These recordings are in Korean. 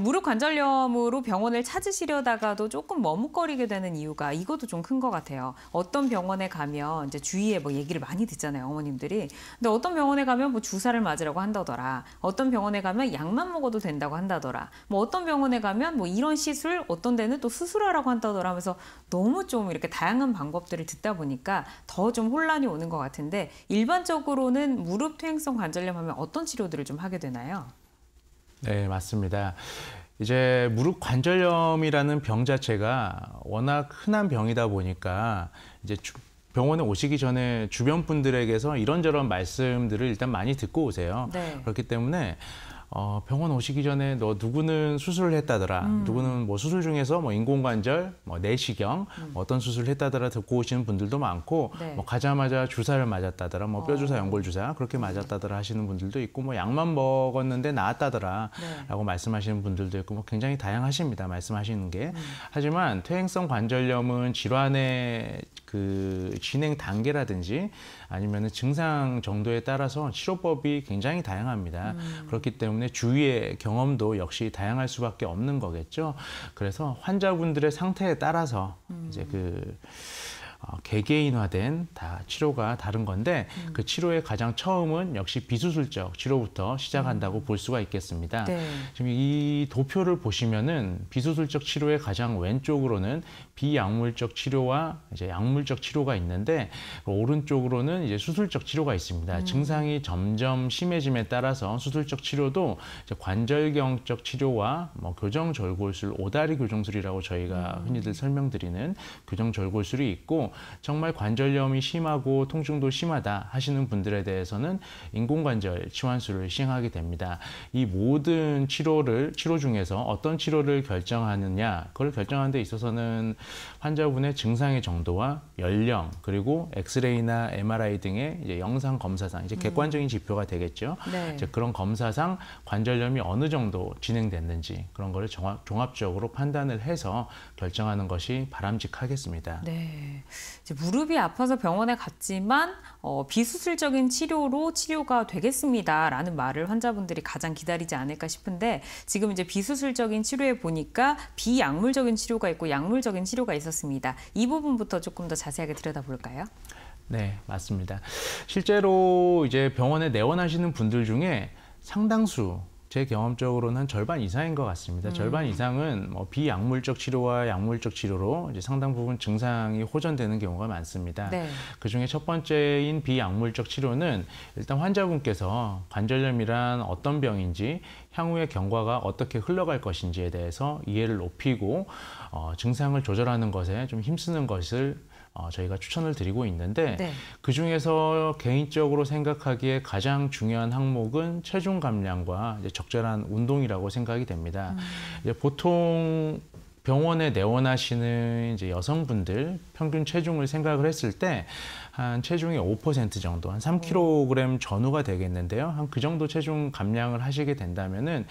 무릎 관절염으로 병원을 찾으시려다가도 조금 머뭇거리게 되는 이유가 이것도 좀 큰 것 같아요. 어떤 병원에 가면 이제 주위에 뭐 얘기를 많이 듣잖아요, 어머님들이. 근데 어떤 병원에 가면 뭐 주사를 맞으라고 한다더라. 어떤 병원에 가면 약만 먹어도 된다고 한다더라. 뭐 어떤 병원에 가면 뭐 이런 시술, 어떤 데는 또 수술하라고 한다더라 하면서 너무 좀 이렇게 다양한 방법들을 듣다 보니까 더 좀 혼란이 오는 것 같은데 일반적으로는 무릎 퇴행성 관절염 하면 어떤 치료들을 좀 하게 되나요? 네, 맞습니다. 이제 무릎 관절염이라는 병 자체가 워낙 흔한 병이다 보니까 이제 병원에 오시기 전에 주변 분들에게서 이런저런 말씀들을 일단 많이 듣고 오세요. 네. 그렇기 때문에 어, 병원 오시기 전에 너 누구는 수술을 했다더라. 음. 누구는 뭐 수술 중에서 뭐 인공관절, 뭐 내시경, 음. 뭐 어떤 수술을 했다더라 듣고 오시는 분들도 많고 네. 뭐 가자마자 주사를 맞았다더라. 뭐 어. 뼈주사, 어. 연골주사 그렇게 음. 맞았다더라 하시는 분들도 있고 뭐 약만 먹었는데 나았다더라. 네. 라고 말씀하시는 분들도 있고 뭐 굉장히 다양하십니다. 말씀하시는 게. 음. 하지만 퇴행성 관절염은 질환의 그 진행 단계라든지 아니면 은 증상 정도에 따라서 치료법이 굉장히 다양합니다. 음. 그렇기 때문에 주위의 경험도 역시 다양할 수밖에 없는 거겠죠. 그래서 환자분들의 상태에 따라서 음. 이제 그 어, 개개인화된 다 치료가 다른 건데 음. 그 치료의 가장 처음은 역시 비수술적 치료부터 시작한다고 음. 볼 수가 있겠습니다. 네. 지금 이 도표를 보시면은 비수술적 치료의 가장 왼쪽으로는 비약물적 치료와 이제 약물적 치료가 있는데 그 오른쪽으로는 이제 수술적 치료가 있습니다. 음. 증상이 점점 심해짐에 따라서 수술적 치료도 이제 관절경적 치료와 뭐 교정절골술, 오다리 교정술이라고 저희가 음. 흔히들 설명드리는 교정절골술이 있고 정말 관절염이 심하고 통증도 심하다 하시는 분들에 대해서는 인공관절 치환술을 시행하게 됩니다. 이 모든 치료를 치료 중에서 어떤 치료를 결정하느냐 그걸 결정하는 데 있어서는 환자분의 증상의 정도와 연령 그리고 엑스레이나 MRI 등의 이제 영상 검사상 이제 음. 객관적인 지표가 되겠죠. 네. 이제 그런 검사상 관절염이 어느 정도 진행됐는지 그런 거를 종합, 종합적으로 판단을 해서 결정하는 것이 바람직하겠습니다. 네. 이제 무릎이 아파서 병원에 갔지만 어, 비수술적인 치료로 치료가 되겠습니다라는 말을 환자분들이 가장 기다리지 않을까 싶은데 지금 이제 비수술적인 치료에 보니까 비약물적인 치료가 있고 약물적인 치료가 있었습니다. 이 부분부터 조금 더 자세하게 들여다볼까요? 네, 맞습니다. 실제로 이제 병원에 내원하시는 분들 중에 상당수 제 경험적으로는 절반 이상인 것 같습니다. 음. 절반 이상은 뭐 비약물적 치료와 약물적 치료로 이제 상당 부분 증상이 호전되는 경우가 많습니다. 네. 그 중에 첫 번째인 비약물적 치료는 일단 환자분께서 관절염이란 어떤 병인지 향후의 경과가 어떻게 흘러갈 것인지에 대해서 이해를 높이고 어, 증상을 조절하는 것에 좀 힘쓰는 것을 어, 저희가 추천을 드리고 있는데 네. 그 중에서 개인적으로 생각하기에 가장 중요한 항목은 체중 감량과 이제 적절한 운동이라고 생각이 됩니다. 음. 보통 병원에 내원하시는 이제 여성분들 평균 체중을 생각을 했을 때 한 체중의 5% 정도, 한 3kg 전후가 되겠는데요. 한 그 정도 체중 감량을 하시게 된다면은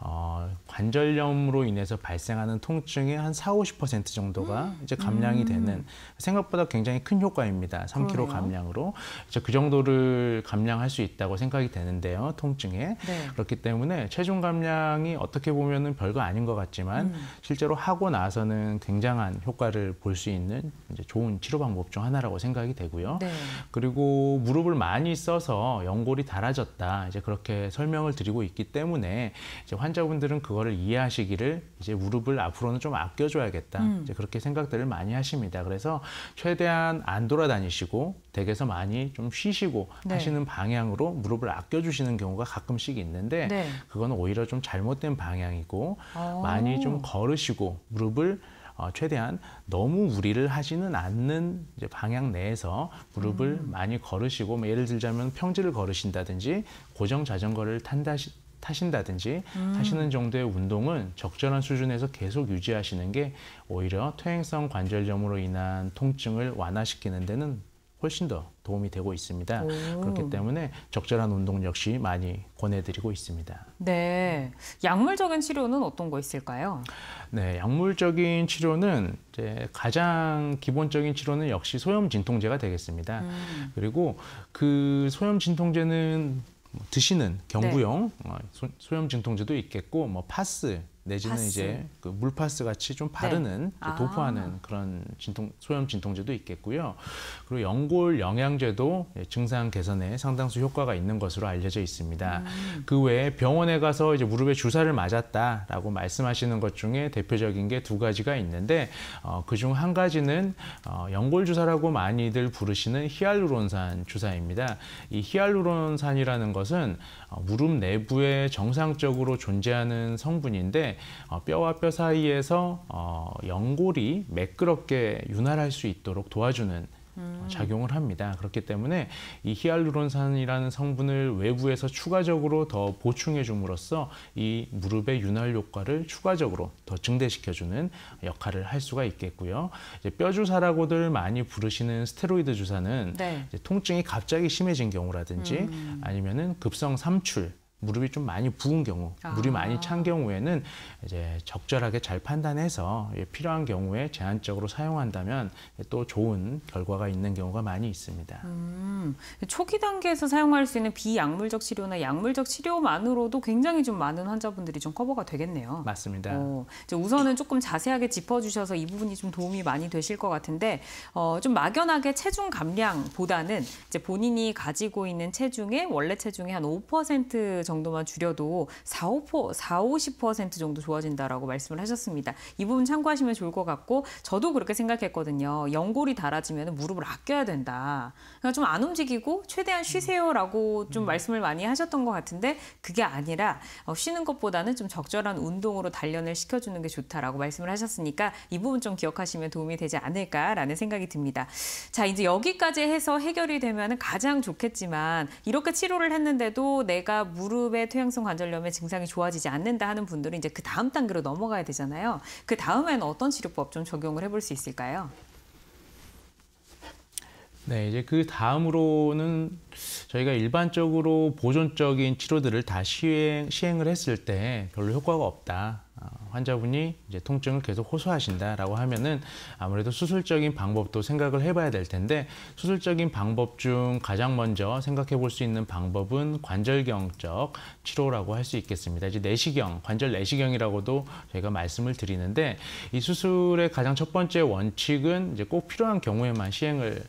어, 관절염으로 인해서 발생하는 통증의 한 4, 50% 정도가 음. 이제 감량이 음. 되는 생각보다 굉장히 큰 효과입니다. 3kg 그러네요. 감량으로 이제 그 정도를 감량할 수 있다고 생각이 되는데요. 통증에 네. 그렇기 때문에 체중 감량이 어떻게 보면은 별거 아닌 것 같지만 음. 실제로 하 하고 나서는 굉장한 효과를 볼 수 있는 이제 좋은 치료 방법 중 하나라고 생각이 되고요. 네. 그리고 무릎을 많이 써서 연골이 닳아졌다 이제 그렇게 설명을 드리고 있기 때문에 이제 환자분들은 그거를 이해하시기를 이제 무릎을 앞으로는 좀 아껴줘야겠다 음. 이제 그렇게 생각들을 많이 하십니다. 그래서 최대한 안 돌아다니시고 댁에서 많이 좀 쉬시고 네. 하시는 방향으로 무릎을 아껴주시는 경우가 가끔씩 있는데 네. 그건 오히려 좀 잘못된 방향이고 오. 어. 많이 좀 걸으시고 무릎을 어, 최대한 너무 무리를 하지는 않는 이제 방향 내에서 무릎을 음. 많이 걸으시고 뭐 예를 들자면 평지를 걸으신다든지 고정 자전거를 탄다 타신다든지 음. 하시는 정도의 운동은 적절한 수준에서 계속 유지하시는 게 오히려 퇴행성 관절염으로 인한 통증을 완화시키는 데는 훨씬 더 도움이 되고 있습니다. 오. 그렇기 때문에 적절한 운동 역시 많이 권해드리고 있습니다. 네. 약물적인 치료는 어떤 거 있을까요? 네. 약물적인 치료는 이제 가장 기본적인 치료는 역시 소염 진통제가 되겠습니다. 음. 그리고 그 소염 진통제는 뭐 드시는 경구용 네. 어, 소염 진통제도 있겠고 뭐 파스 내지는 파스. 이제 그 물파스 같이 좀 바르는 네. 그 아. 도포하는 그런 진통 소염 진통제도 있겠고요. 그리고 연골 영양제도 예, 증상 개선에 상당수 효과가 있는 것으로 알려져 있습니다. 음. 그 외에 병원에 가서 이제 무릎에 주사를 맞았다라고 말씀하시는 것 중에 대표적인 게 두 가지가 있는데 어, 그중 한 가지는 어, 연골 주사라고 많이들 부르시는 히알루론산 주사입니다. 이 히알루론산이라는 것은 어, 무릎 내부에 정상적으로 존재하는 성분인데 때 어, 뼈와 뼈 사이에서 어, 연골이 매끄럽게 윤활할 수 있도록 도와주는 어, 음. 작용을 합니다. 그렇기 때문에 이 히알루론산이라는 성분을 외부에서 추가적으로 더 보충해 줌으로써 이 무릎의 윤활 효과를 추가적으로 더 증대시켜 주는 역할을 할 수가 있겠고요. 뼈 주사라고들 많이 부르시는 스테로이드 주사는 네. 통증이 갑자기 심해진 경우라든지 음. 아니면은 급성 삼출 무릎이 좀 많이 부은 경우, 아. 물이 많이 찬 경우에는 이제 적절하게 잘 판단해서 예, 필요한 경우에 제한적으로 사용한다면 또 좋은 결과가 있는 경우가 많이 있습니다. 음, 초기 단계에서 사용할 수 있는 비약물적 치료나 약물적 치료만으로도 굉장히 좀 많은 환자분들이 좀 커버가 되겠네요. 맞습니다. 어, 우선은 조금 자세하게 짚어주셔서 이 부분이 좀 도움이 많이 되실 것 같은데 어, 좀 막연하게 체중 감량보다는 이제 본인이 가지고 있는 체중의 원래 체중의 한5% 정도 정도만 줄여도 4, 5%, 4, 50% 정도 좋아진다라고 말씀을 하셨습니다. 이 부분 참고하시면 좋을 것 같고 저도 그렇게 생각했거든요. 연골이 닳아지면 무릎을 아껴야 된다. 그러니까 좀 안 움직이고 최대한 쉬세요라고 좀 음. 말씀을 많이 하셨던 것 같은데 그게 아니라 어, 쉬는 것보다는 좀 적절한 운동으로 단련을 시켜주는 게 좋다라고 말씀을 하셨으니까 이 부분 좀 기억하시면 도움이 되지 않을까라는 생각이 듭니다. 자 이제 여기까지 해서 해결이 되면 가장 좋겠지만 이렇게 치료를 했는데도 내가 무릎 무릎의 퇴행성 관절염의 증상이 좋아지지 않는다 하는 분들은 이제 그 다음 단계로 넘어가야 되잖아요. 그 다음에는 어떤 치료법 좀 적용을 해 볼 수 있을까요? 네, 이제 그 다음으로는 저희가 일반적으로 보존적인 치료들을 다 시행, 시행을 했을 때 별로 효과가 없다. 환자분이 이제 통증을 계속 호소하신다라고 하면은 아무래도 수술적인 방법도 생각을 해봐야 될 텐데 수술적인 방법 중 가장 먼저 생각해 볼 수 있는 방법은 관절경적 치료라고 할 수 있겠습니다. 이제 내시경, 관절 내시경이라고도 저희가 말씀을 드리는데 이 수술의 가장 첫 번째 원칙은 이제 꼭 필요한 경우에만 시행을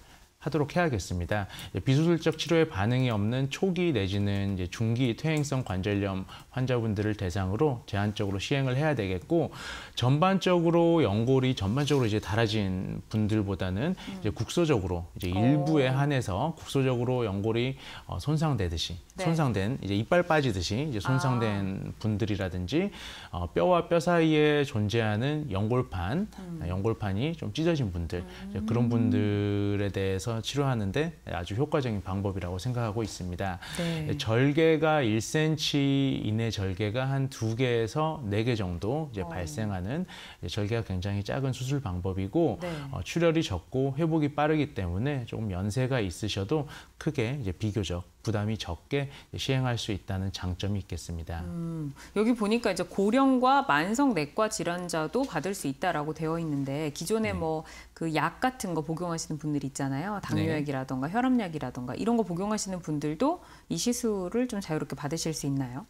하도록 해야겠습니다. 비수술적 치료에 반응이 없는 초기 내지는 중기 퇴행성 관절염 환자분들을 대상으로 제한적으로 시행을 해야 되겠고 전반적으로 연골이 전반적으로 이제 달아진 분들보다는 음. 이제 국소적으로 이제 어. 일부에 한해서 국소적으로 연골이 어, 손상되듯이 네. 손상된 이제 이빨 빠지듯이 이제 손상된 아. 분들이라든지 어, 뼈와 뼈 사이에 존재하는 연골판, 음. 아, 연골판이 좀 찢어진 분들 음. 그런 분들에 대해서 치료하는데 아주 효과적인 방법이라고 생각하고 있습니다. 네. 예, 절개가 1cm 이내 절개가 한 두 개에서 네 개 정도 이제 어. 발생하는 이제 절개가 굉장히 작은 수술 방법이고 네. 어, 출혈이 적고 회복이 빠르기 때문에 조금 연세가 있으셔도 크게 이제 비교적 부담이 적게 시행할 수 있다는 장점이 있겠습니다. 음, 여기 보니까 이제 고령과 만성 내과 질환자도 받을 수 있다라고 되어 있는데 기존에 네. 뭐그 약 같은 거 복용하시는 분들 있잖아요. 당뇨약이라던가 네. 혈압약이라던가 이런 거 복용하시는 분들도 이 시술을 좀 자유롭게 받으실 수 있나요?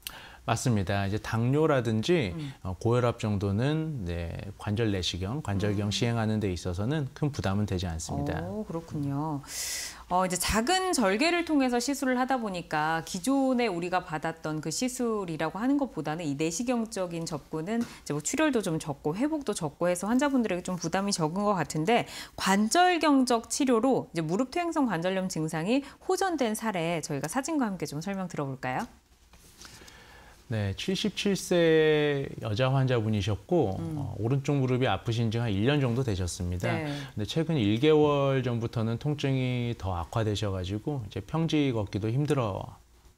맞습니다. 이제 당뇨라든지 음. 어, 고혈압 정도는 네, 관절 내시경, 관절경 음. 시행하는 데 있어서는 큰 부담은 되지 않습니다. 오, 어, 그렇군요. 어, 이제 작은 절개를 통해서 시술을 하다 보니까 기존에 우리가 받았던 그 시술이라고 하는 것보다는 이 내시경적인 접근은 이제 뭐 출혈도 좀 적고 회복도 적고 해서 환자분들에게 좀 부담이 적은 것 같은데 관절경적 치료로 이제 무릎 퇴행성 관절염 증상이 호전된 사례 저희가 사진과 함께 좀 설명 들어볼까요? 네, 77세 여자 환자분이셨고 음. 어, 오른쪽 무릎이 아프신 지 한 1년 정도 되셨습니다. 네. 근데 최근 1개월 전부터는 통증이 더 악화되셔가지고 이제 평지 걷기도 힘들어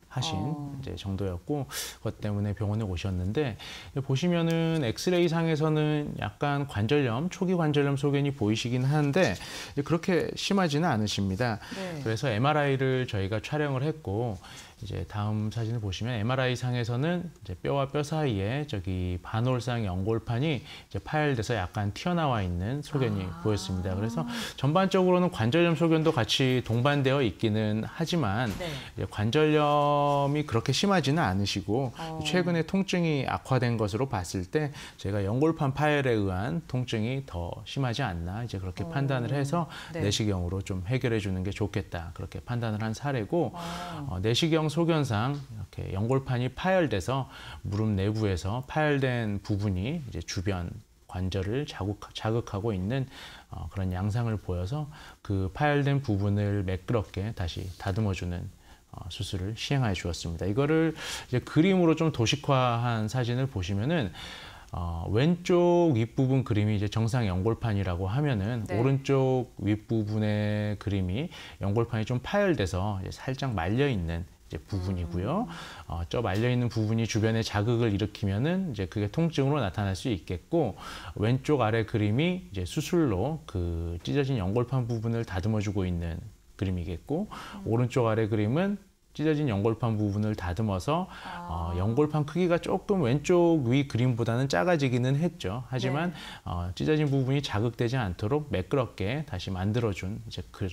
하신 어. 이제 정도였고 그것 때문에 병원에 오셨는데 보시면은 엑스레이 상에서는 약간 관절염 초기 관절염 소견이 보이시긴 하는데 그렇게 심하지는 않으십니다. 네. 그래서 MRI를 저희가 촬영을 했고 이제 다음 사진을 보시면 MRI 상에서는 이제 뼈와 뼈 사이에 저기 반월상 연골판이 이제 파열돼서 약간 튀어나와 있는 소견이 아 보였습니다. 그래서 전반적으로는 관절염 소견도 같이 동반되어 있기는 하지만 네. 관절염이 그렇게 심하지는 않으시고 어 최근에 통증이 악화된 것으로 봤을 때 제가 연골판 파열에 의한 통증이 더 심하지 않나 이제 그렇게 어 판단을 해서 네. 내시경으로 좀 해결해 주는 게 좋겠다 그렇게 판단을 한 사례고 어, 내시경 신경 소견상 이렇게 연골판이 파열돼서 무릎 내부에서 파열된 부분이 이제 주변 관절을 자극, 하고 있는 어, 그런 양상을 보여서 그 파열된 부분을 매끄럽게 다시 다듬어주는 어, 수술을 시행해 주었습니다. 이거를 이제 그림으로 좀 도식화한 사진을 보시면은 어, 왼쪽 윗부분 그림이 이제 정상 연골판이라고 하면은 네. 오른쪽 윗부분의 그림이 연골판이 좀 파열돼서 이제 살짝 말려 있는 이제 부분이고요. 어, 저 말려 있는 부분이 주변에 자극을 일으키면은 이제 그게 통증으로 나타날 수 있겠고 왼쪽 아래 그림이 이제 수술로 그 찢어진 연골판 부분을 다듬어 주고 있는 그림이겠고 음. 오른쪽 아래 그림은 찢어진 연골판 부분을 다듬어서 어, 아. 어, 연골판 크기가 조금 왼쪽 위 그림보다는 작아지기는 했죠. 하지만 네. 어, 찢어진 부분이 자극되지 않도록 매끄럽게 다시 만들어준 이제 그,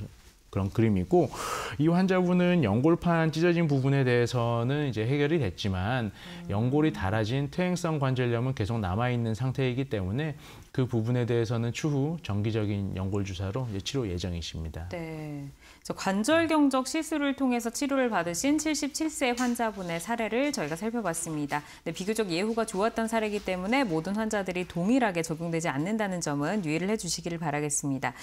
그런 그림이고 이 환자분은 연골판 찢어진 부분에 대해서는 이제 해결이 됐지만 음. 연골이 닳아진 퇴행성 관절염은 계속 남아 있는 상태이기 때문에 그 부분에 대해서는 추후 정기적인 연골 주사로 치료 예정이십니다. 네. 관절 경적 시술을 통해서 치료를 받으신 77세 환자분의 사례를 저희가 살펴봤습니다. 네, 비교적 예후가 좋았던 사례이기 때문에 모든 환자들이 동일하게 적용되지 않는다는 점은 유의를 해주시기를 바라겠습니다.